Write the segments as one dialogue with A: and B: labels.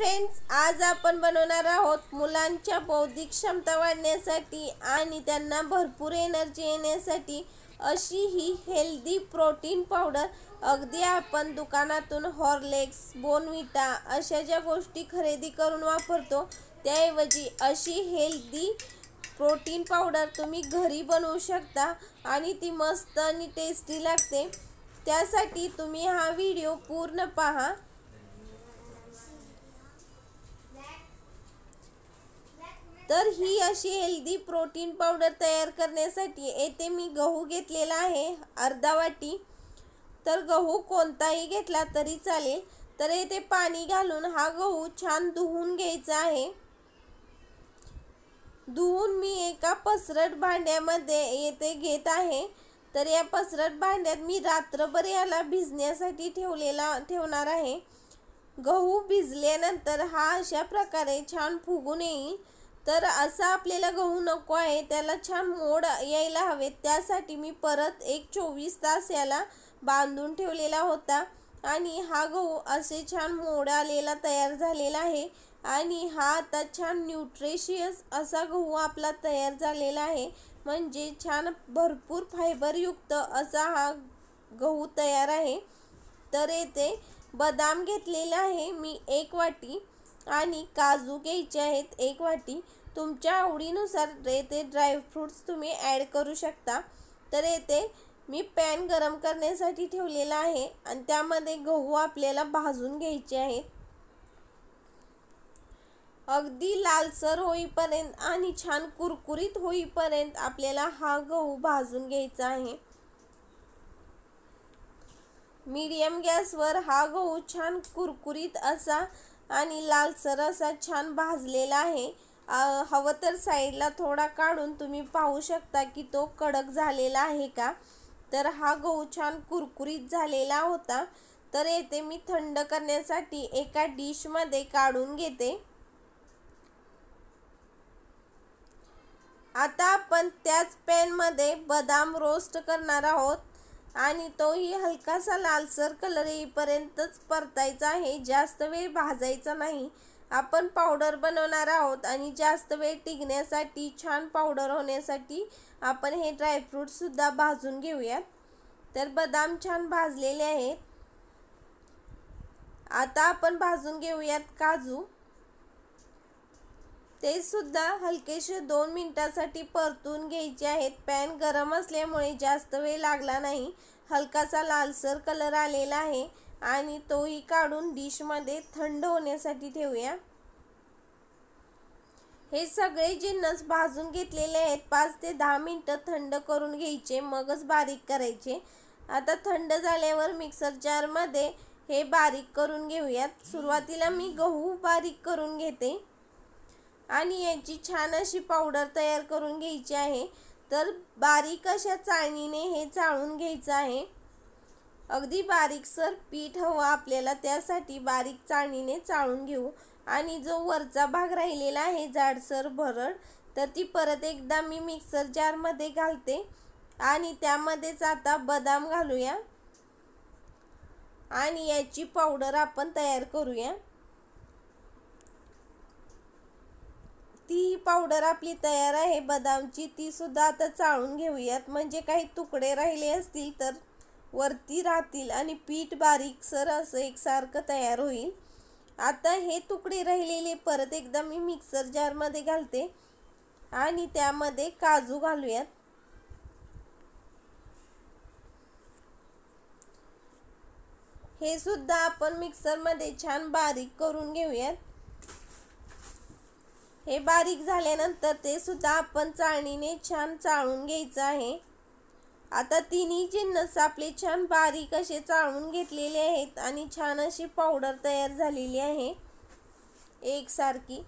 A: friends आज आपण बनवणार आहोत मुलांच्या बौद्धिक क्षमता वाढण्यासाठी आणि त्यांना भरपूर एनर्जी येण्यासाठी अशी ही हेल्दी प्रोटीन पावडर अगदी आपण दुकानातून हॉर्लेक्स बोनविटा अशा ज्या गोष्टी खरेदी करून वापरतो त्याऐवजी अशी हेल्दी प्रोटीन पावडर तुम्ही घरी बनवू शकता आणि ती मस्त आणि टेस्टी लागते त्यासाठी तुम्ही हा व्हिडिओ पूर्ण पहा तर ही अशी हेल्दी प्रोटीन पावडर तयार करण्यासाठी येथे मी गहू घेतलेला आहे अर्धा वाटी तर गहू कोणताही घेतला तरी चालेल तर येथे पाणी घालून हा गहू छान धुवून घ्यायचा आहे धुवून मी एका पसरट भांड्यामध्ये येथे घेत आहे तर या पसरट भांड्यात मी रात्रभर याला भिजण्यासाठी ठेवलेला ठेवणार आहे गहू भिजल्यानंतर हा अशा प्रकारे छान फुगून येईल तर असा आपल्याला गहू नको आहे त्याला छान मोड यायला हवेत त्यासाठी मी परत एक चोवीस तास याला बांधून ठेवलेला होता आणि हा गहू असे छान मोड आलेला तयार झालेला आहे आणि हा आता छान न्यूट्रिशियस असा गहू आपला तयार झालेला आहे म्हणजे छान भरपूर फायबरयुक्त असा हा गहू तयार आहे तर येथे बदाम घेतलेला आहे मी एक वाटी आणि काजू घ्यायचे आहेत एक वाटी तुमच्या आवडीनुसार येथे ड्रायफ्रूट्स तुम्ही ॲड करू शकता तर येथे मी पॅन गरम करण्यासाठी ठेवलेला आहे आणि त्यामध्ये गहू आपल्याला भाजून घ्यायचे आहेत अगदी लालसर होईपर्यंत आणि छान कुरकुरीत होईपर्यंत आपल्याला हा गहू भाजून घ्यायचा आहे मीडियम गॅसवर हा गहू छान कुरकुरीत असा आणि लालसर असा छान भाजलेला आहे हवं तर साईडला थोडा काढून तुम्ही पाहू शकता की तो कडक झालेला आहे का तर हा गहू छान कुरकुरीत झालेला होता तर येथे मी थंड करण्यासाठी एका डिशमध्ये काढून घेते आता आपण त्याच पॅनमध्ये बदाम रोस्ट करणार आहोत आणि तोही हलकासा लालसर कलर येईपर्यंतच परतायचा आहे जास्त वेळ भाजायचा नाही आपण पावडर बनवणार आहोत आणि जास्त वेळ टिकण्यासाठी छान पावडर होण्यासाठी आपण हे ड्रायफ्रूटसुद्धा भाजून घेऊयात तर बदाम छान भाजलेले आहेत आता आपण भाजून घेऊयात काजू ते सुद्धा हलकेसे दोन मिनिटांसाठी परतून घ्यायचे आहेत पॅन गरम असल्यामुळे जास्त वेळ लागला नाही हलकासा लालसर कलर आलेला आहे आणि तोही काढून डिशमध्ये थंड होण्यासाठी ठेवूया हे सगळे जिन्नस भाजून घेतलेले आहेत पाच ते दहा मिनटं थंड करून घ्यायचे मगच बारीक करायचे आता थंड झाल्यावर मिक्सर जारमध्ये हे बारीक करून घेऊयात सुरुवातीला मी गहू बारीक करून घेते आणि याची छान अशी पावडर तयार करून घ्यायची आहे तर बारीक अशा चाळणीने हे चाळून घ्यायचं आहे अगदी बारीकसर पीठ हवं आपल्याला त्यासाठी बारीक चाळणीने चाळून घेऊ आणि जो वरचा भाग राहिलेला आहे जाडसर भरड तर ती परत एकदा मी मिक्सर जारमध्ये घालते आणि त्यामध्येच आता बदाम घालूया आणि याची पावडर आपण तयार करूया ती पावडर आपली तयार आहे बदामची ती सुद्धा आता चाळून घेऊयात म्हणजे काही तुकडे राहिले असतील तर वरती राहतील आणि पीठ बारीक सर असं एकसारखं तयार होईल आता हे तुकडे राहिलेले परत एकदा मी मिक्सर जारमध्ये घालते आणि त्यामध्ये काजू घालूयात हे सुद्धा आपण मिक्सरमध्ये छान बारीक करून घेऊयात हे बारीक झाल्यानंतर ते सुद्धा आपण चाळणीने छान चाळून घ्यायचं आहे आता तिन्ही जिन्नस आपले छान बारीक असे चाळून घेतलेले आहेत आणि छान अशी पावडर तयार झालेली आहे एकसारखी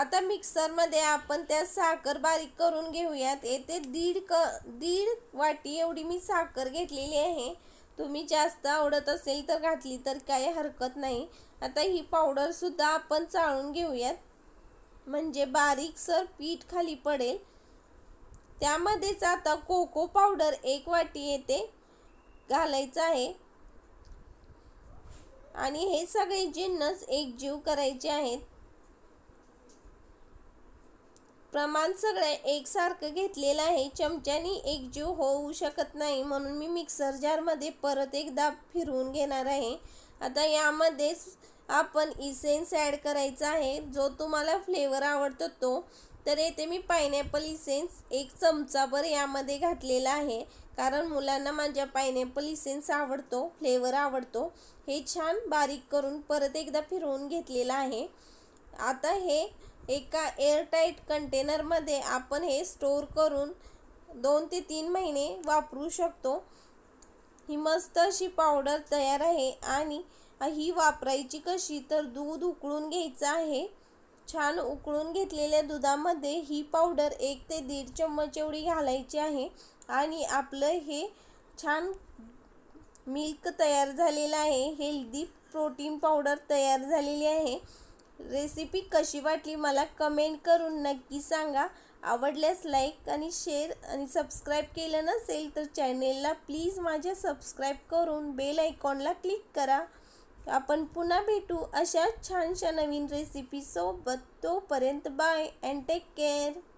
A: आता मिक्सरमध्ये आपण त्या साखर बारीक करून घेऊयात येथे दीड क दीड वाटी एवढी मी साखर घेतलेली आहे तुम्ही जास्त आवडत असेल तर घातली तर काही हरकत नाही आता ही पावडरसुद्धा आपण चाळून घेऊयात म्हणजे सर पीठ खाली पडेल त्यामध्येच आता कोको पावडर एक वाटी येते घालायचं आहे आणि हे सगळे जिन्नस एकजीव करायचे आहेत प्रमाण सगळं एकसारखं घेतलेलं आहे चमच्यानी एकजीव होऊ शकत नाही म्हणून मी मिक्सर जारमध्ये परत एकदा फिरवून घेणार आहे आता यामध्येच आपण इसेन्स ॲड करायचा आहे जो तुम्हाला फ्लेवर आवडतो तो तर येथे मी पायनॅपल इसेन्स एक चमचाभर यामध्ये घातलेला आहे कारण मुलांना माझ्या पायनॅपल इसेन्स आवडतो फ्लेवर आवडतो हे छान बारीक करून परत एकदा फिरवून घेतलेलं आहे आता हे एका एअरटाईट कंटेनरमध्ये आपण हे स्टोअर करून दोन ते तीन महिने वापरू शकतो ही मस्त अशी पावडर तयार आहे आणि ही वापरायची कशी तर दूध उकळून घ्यायचं आहे छान उकळून घेतलेल्या दुधामध्ये ही पावडर एक ते दीड चम्मच एवढी घालायची आहे आणि आपलं हे छान मिल्क तयार झालेलं आहे हेल्दी प्रोटीन पावडर तयार झालेली आहे रेसिपी कशी वाटली मला कमेंट करून नक्की सांगा आवडल्यास लाईक आणि शेअर आणि सबस्क्राईब केलं नसेल तर चॅनेलला प्लीज माझ्या सबस्क्राईब करून बेल आयकॉनला क्लिक करा आपण पुन्हा भेटू अशा छानशा नवीन रेसिपीसोबत तोपर्यंत बाय अँड टेक केअर